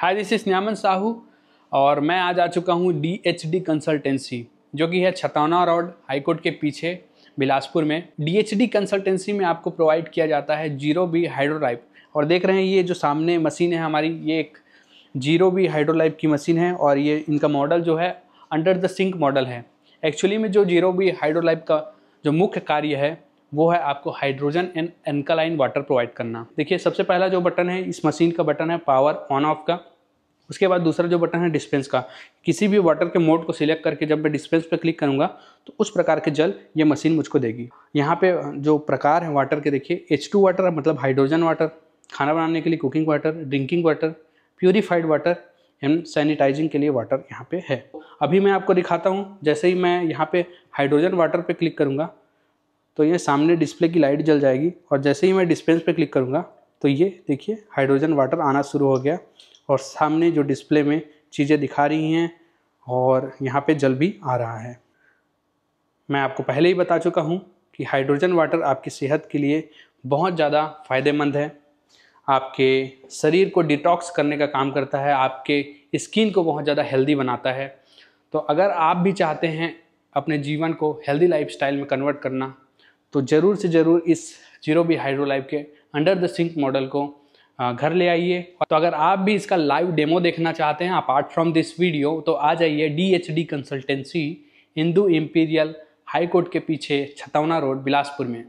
hi this is न्यामन साहू और मैं आज आ चुका हूँ डी एच डी कंसल्टेंसी जो कि है छतौना रोड हाईकोर्ट के पीछे बिलासपुर में डी एच डी कंसल्टेंसी में आपको प्रोवाइड किया जाता है जीरो बी हाइड्रोलाइप और देख रहे हैं ये जो सामने मशीन है हमारी ये एक जीरो बी हाइड्रोलाइप की मशीन है और ये इनका मॉडल जो है अंडर द सिंक मॉडल है एक्चुअली में जो जीरो बी हाइड्रोलाइप का जो मुख्य कार्य है वो है आपको hydrogen and alkaline water provide करना देखिए सबसे पहला जो बटन है इस मशीन का बटन है पावर ऑन ऑफ का उसके बाद दूसरा जो बटन है डिस्पेंस का किसी भी वाटर के मोड को सिलेक्ट करके जब मैं डिस्पेंस पर क्लिक करूँगा तो उस प्रकार के जल ये मशीन मुझको देगी यहाँ पे जो प्रकार है वाटर के देखिए एच टू वाटर मतलब हाइड्रोजन वाटर खाना बनाने के लिए cooking water drinking water purified water and sanitizing के लिए वाटर यहाँ पे है अभी मैं आपको दिखाता हूँ जैसे ही मैं यहाँ पे हाइड्रोजन वाटर पे क्लिक करूँगा तो ये सामने डिस्प्ले की लाइट जल जाएगी और जैसे ही मैं डिस्पेंस पे क्लिक करूँगा तो ये देखिए हाइड्रोजन वाटर आना शुरू हो गया और सामने जो डिस्प्ले में चीज़ें दिखा रही हैं और यहाँ पे जल भी आ रहा है मैं आपको पहले ही बता चुका हूँ कि हाइड्रोजन वाटर आपकी सेहत के लिए बहुत ज़्यादा फ़ायदेमंद है आपके शरीर को डिटॉक्स करने का काम करता है आपके स्किन को बहुत ज़्यादा हेल्दी बनाता है तो अगर आप भी चाहते हैं अपने जीवन को हेल्दी लाइफ में कन्वर्ट करना तो ज़रूर से ज़रूर इस जीरो बी हाइड्रो लाइफ के अंडर द सिंक मॉडल को घर ले आइए तो अगर आप भी इसका लाइव डेमो देखना चाहते हैं अपार्ट फ्रॉम दिस वीडियो तो आ जाइए D H D consultancy Hindu imperial high court के पीछे छतौना रोड बिलासपुर में